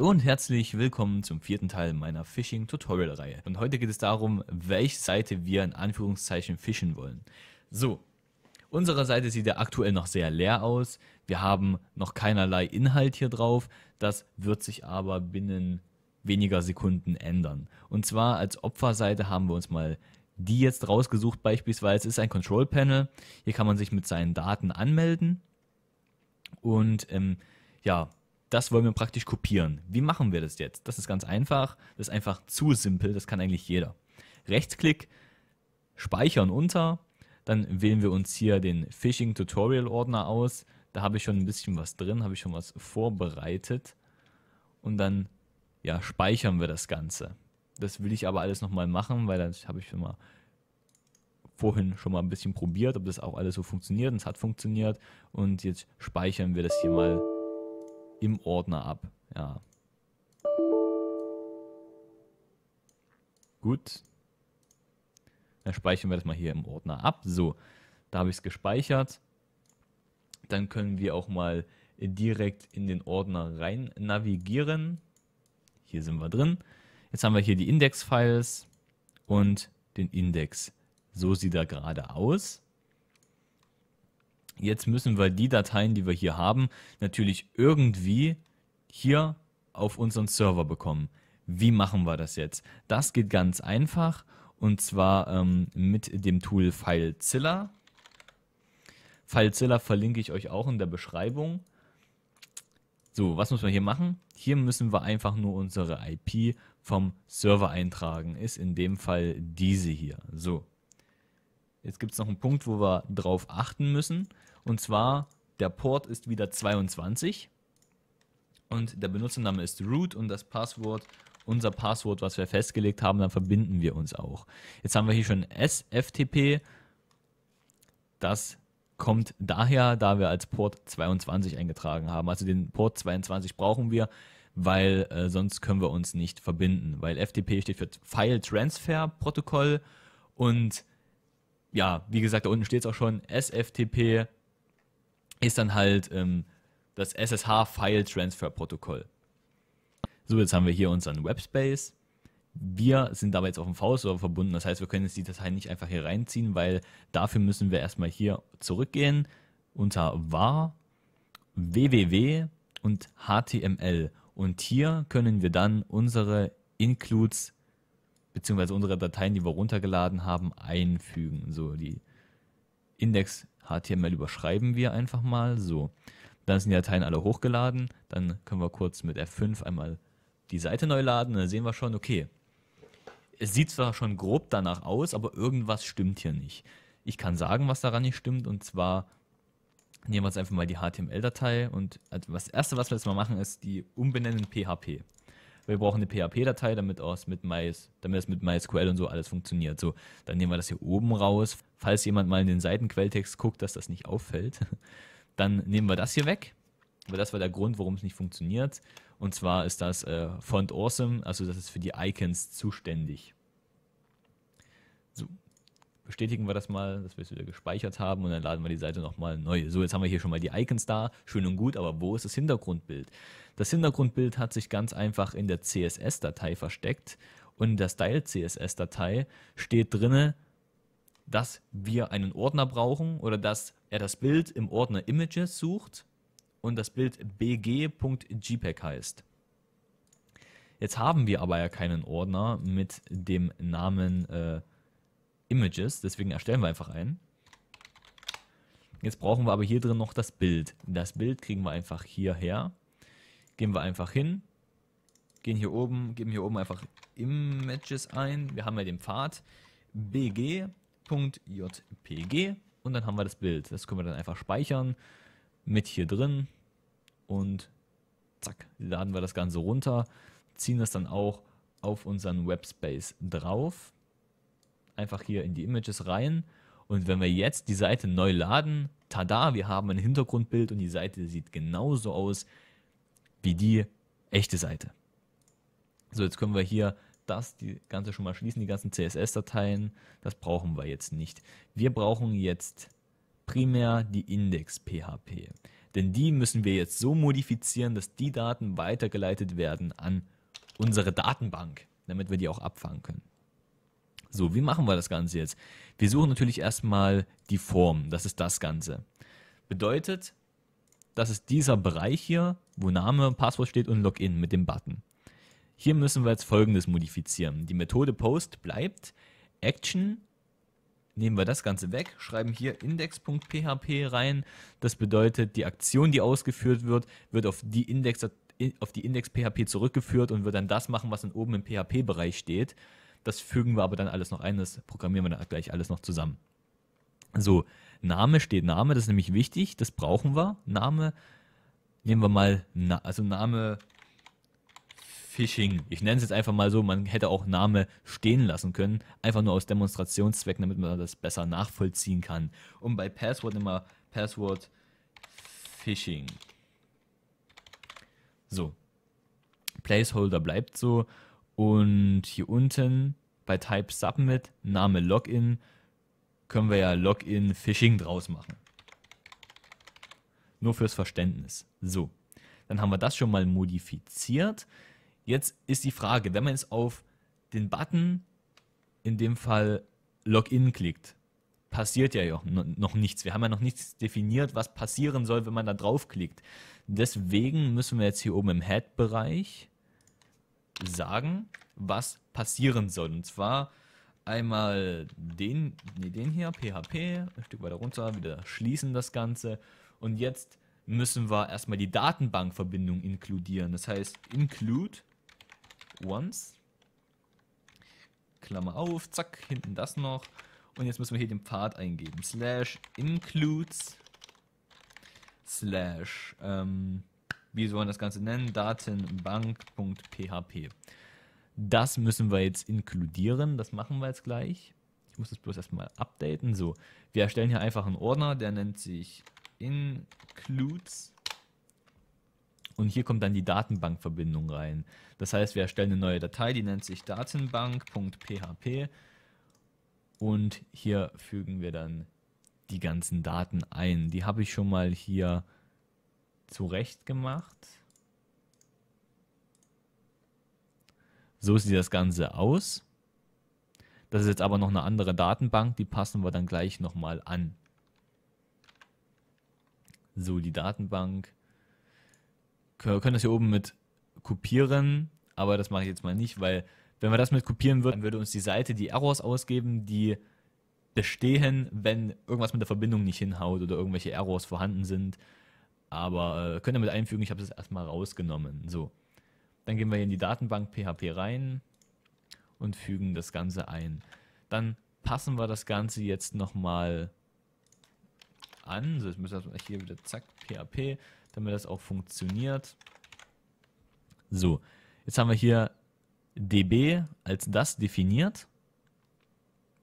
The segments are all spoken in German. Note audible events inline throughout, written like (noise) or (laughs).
Hallo und herzlich willkommen zum vierten Teil meiner Phishing Tutorial Reihe. Und heute geht es darum, welche Seite wir in Anführungszeichen fischen wollen. So, unsere Seite sieht ja aktuell noch sehr leer aus. Wir haben noch keinerlei Inhalt hier drauf. Das wird sich aber binnen weniger Sekunden ändern. Und zwar als Opferseite haben wir uns mal die jetzt rausgesucht beispielsweise. Es ist ein Control Panel. Hier kann man sich mit seinen Daten anmelden. Und ähm, ja, das wollen wir praktisch kopieren. Wie machen wir das jetzt? Das ist ganz einfach. Das ist einfach zu simpel. Das kann eigentlich jeder. Rechtsklick, speichern unter. Dann wählen wir uns hier den Phishing Tutorial Ordner aus. Da habe ich schon ein bisschen was drin, habe ich schon was vorbereitet. Und dann ja, speichern wir das Ganze. Das will ich aber alles nochmal machen, weil das habe ich schon mal vorhin schon mal ein bisschen probiert, ob das auch alles so funktioniert. Und es hat funktioniert. Und jetzt speichern wir das hier mal im Ordner ab. Ja. Gut. Dann speichern wir das mal hier im Ordner ab. So, da habe ich es gespeichert. Dann können wir auch mal direkt in den Ordner rein navigieren. Hier sind wir drin. Jetzt haben wir hier die Index-Files und den Index. So sieht er gerade aus. Jetzt müssen wir die Dateien, die wir hier haben, natürlich irgendwie hier auf unseren Server bekommen. Wie machen wir das jetzt? Das geht ganz einfach und zwar ähm, mit dem Tool FileZilla. FileZilla verlinke ich euch auch in der Beschreibung. So, was muss man hier machen? Hier müssen wir einfach nur unsere IP vom Server eintragen. Ist in dem Fall diese hier. So, jetzt gibt es noch einen Punkt, wo wir drauf achten müssen. Und zwar, der Port ist wieder 22 und der Benutzername ist root und das Passwort, unser Passwort, was wir festgelegt haben, dann verbinden wir uns auch. Jetzt haben wir hier schon SFTP. Das kommt daher, da wir als Port 22 eingetragen haben. Also den Port 22 brauchen wir, weil äh, sonst können wir uns nicht verbinden, weil FTP steht für File Transfer Protokoll und ja, wie gesagt, da unten steht es auch schon, SFTP ist dann halt ähm, das SSH File Transfer Protokoll. So, jetzt haben wir hier unseren Webspace. Wir sind dabei jetzt auf dem V-Server verbunden, das heißt, wir können jetzt die Datei nicht einfach hier reinziehen, weil dafür müssen wir erstmal hier zurückgehen unter var, www und html. Und hier können wir dann unsere Includes beziehungsweise unsere Dateien, die wir runtergeladen haben, einfügen. So, die Index.html überschreiben wir einfach mal. So, dann sind die Dateien alle hochgeladen. Dann können wir kurz mit F5 einmal die Seite neu laden. Dann sehen wir schon, okay, es sieht zwar schon grob danach aus, aber irgendwas stimmt hier nicht. Ich kann sagen, was daran nicht stimmt. Und zwar nehmen wir jetzt einfach mal die HTML-Datei. Und also, das Erste, was wir jetzt mal machen, ist die umbenennen PHP wir brauchen eine PHP-Datei, damit es mit MyS, damit das mit MySQL und so alles funktioniert. So, dann nehmen wir das hier oben raus. Falls jemand mal in den Seitenquelltext guckt, dass das nicht auffällt, (laughs) dann nehmen wir das hier weg. Weil das war der Grund, warum es nicht funktioniert. Und zwar ist das äh, Font Awesome, also das ist für die Icons zuständig. So, bestätigen wir das mal, dass wir es wieder gespeichert haben und dann laden wir die Seite nochmal neu. So, jetzt haben wir hier schon mal die Icons da, schön und gut, aber wo ist das Hintergrundbild? Das Hintergrundbild hat sich ganz einfach in der CSS-Datei versteckt und in der Style-CSS-Datei steht drinne, dass wir einen Ordner brauchen oder dass er das Bild im Ordner Images sucht und das Bild bg.jpg e heißt. Jetzt haben wir aber ja keinen Ordner mit dem Namen äh, Images, deswegen erstellen wir einfach einen. Jetzt brauchen wir aber hier drin noch das Bild. Das Bild kriegen wir einfach hierher. Gehen wir einfach hin, gehen hier oben, geben hier oben einfach Images ein. Wir haben ja den Pfad bg.jpg und dann haben wir das Bild. Das können wir dann einfach speichern mit hier drin und zack, laden wir das Ganze runter, ziehen das dann auch auf unseren Webspace drauf einfach hier in die Images rein. Und wenn wir jetzt die Seite neu laden, tada, wir haben ein Hintergrundbild und die Seite sieht genauso aus wie die echte Seite. So, jetzt können wir hier das die ganze schon mal schließen, die ganzen CSS-Dateien. Das brauchen wir jetzt nicht. Wir brauchen jetzt primär die Index.php. Denn die müssen wir jetzt so modifizieren, dass die Daten weitergeleitet werden an unsere Datenbank, damit wir die auch abfangen können. So, wie machen wir das Ganze jetzt? Wir suchen natürlich erstmal die Form. Das ist das Ganze. Bedeutet, das ist dieser Bereich hier, wo Name, Passwort steht und Login mit dem Button. Hier müssen wir jetzt folgendes modifizieren. Die Methode Post bleibt. Action nehmen wir das Ganze weg, schreiben hier index.php rein. Das bedeutet, die Aktion, die ausgeführt wird, wird auf die Index auf die Index.php zurückgeführt und wird dann das machen, was dann oben im PHP-Bereich steht. Das fügen wir aber dann alles noch ein, das programmieren wir dann gleich alles noch zusammen. So, Name steht Name, das ist nämlich wichtig, das brauchen wir. Name, nehmen wir mal, Na, also Name Phishing. Ich nenne es jetzt einfach mal so, man hätte auch Name stehen lassen können, einfach nur aus Demonstrationszwecken, damit man das besser nachvollziehen kann. Und bei Passwort nehmen wir Passwort Phishing. So. Placeholder bleibt so und hier unten bei Type Submit, Name Login, können wir ja Login Phishing draus machen. Nur fürs Verständnis. So, dann haben wir das schon mal modifiziert. Jetzt ist die Frage, wenn man jetzt auf den Button, in dem Fall Login klickt, passiert ja noch nichts. Wir haben ja noch nichts definiert, was passieren soll, wenn man da draufklickt. Deswegen müssen wir jetzt hier oben im Head-Bereich sagen, was passieren soll. Und zwar einmal den, nee, den hier, PHP, ein Stück weiter runter, wieder schließen das Ganze. Und jetzt müssen wir erstmal die Datenbankverbindung inkludieren. Das heißt, include once, Klammer auf, zack, hinten das noch. Und jetzt müssen wir hier den Pfad eingeben. Slash includes slash ähm, wie soll man das Ganze nennen, datenbank.php. Das müssen wir jetzt inkludieren, das machen wir jetzt gleich. Ich muss das bloß erstmal updaten. So, wir erstellen hier einfach einen Ordner, der nennt sich includes und hier kommt dann die Datenbankverbindung rein. Das heißt, wir erstellen eine neue Datei, die nennt sich datenbank.php und hier fügen wir dann die ganzen Daten ein. Die habe ich schon mal hier zurecht gemacht. So sieht das Ganze aus. Das ist jetzt aber noch eine andere Datenbank, die passen wir dann gleich nochmal an. So, die Datenbank. Wir können das hier oben mit kopieren, aber das mache ich jetzt mal nicht, weil wenn wir das mit kopieren würden, dann würde uns die Seite die Errors ausgeben, die bestehen, wenn irgendwas mit der Verbindung nicht hinhaut oder irgendwelche Errors vorhanden sind. Aber äh, könnt ihr mit einfügen, ich habe es erstmal rausgenommen. So. Dann gehen wir hier in die Datenbank PHP rein und fügen das Ganze ein. Dann passen wir das Ganze jetzt nochmal an. So, ich muss das hier wieder zack, PHP, damit das auch funktioniert. So, jetzt haben wir hier db als das definiert.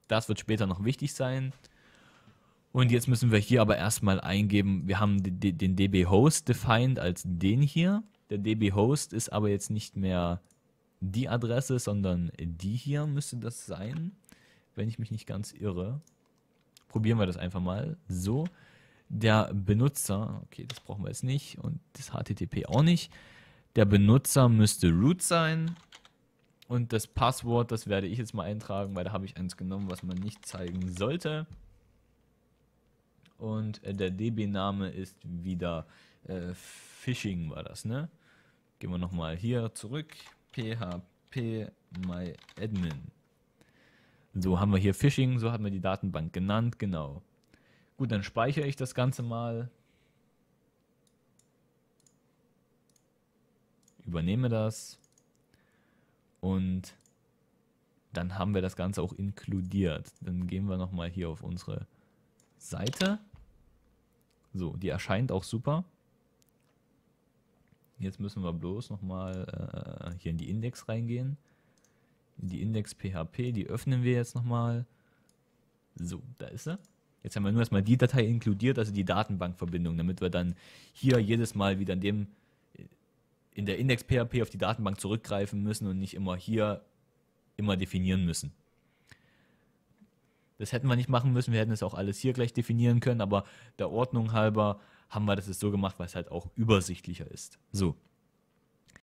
Das wird später noch wichtig sein. Und jetzt müssen wir hier aber erstmal eingeben, wir haben den DB Host defined als den hier. Der DB Host ist aber jetzt nicht mehr die Adresse, sondern die hier müsste das sein, wenn ich mich nicht ganz irre. Probieren wir das einfach mal. So, der Benutzer, okay, das brauchen wir jetzt nicht und das HTTP auch nicht. Der Benutzer müsste root sein und das Passwort, das werde ich jetzt mal eintragen, weil da habe ich eins genommen, was man nicht zeigen sollte und äh, der DB-Name ist wieder äh, Phishing, war das, ne? Gehen wir nochmal hier zurück. PHP myadmin. So haben wir hier Phishing, so hat wir die Datenbank genannt, genau. Gut, dann speichere ich das Ganze mal. Übernehme das. Und dann haben wir das Ganze auch inkludiert. Dann gehen wir nochmal hier auf unsere Seite. So, die erscheint auch super. Jetzt müssen wir bloß nochmal äh, hier in die Index reingehen. In die Index PHP, die öffnen wir jetzt nochmal. So, da ist sie. Jetzt haben wir nur erstmal die Datei inkludiert, also die Datenbankverbindung, damit wir dann hier jedes Mal wieder in dem in der Index PHP auf die Datenbank zurückgreifen müssen und nicht immer hier immer definieren müssen. Das hätten wir nicht machen müssen. Wir hätten es auch alles hier gleich definieren können, aber der Ordnung halber haben wir das jetzt so gemacht, weil es halt auch übersichtlicher ist. So.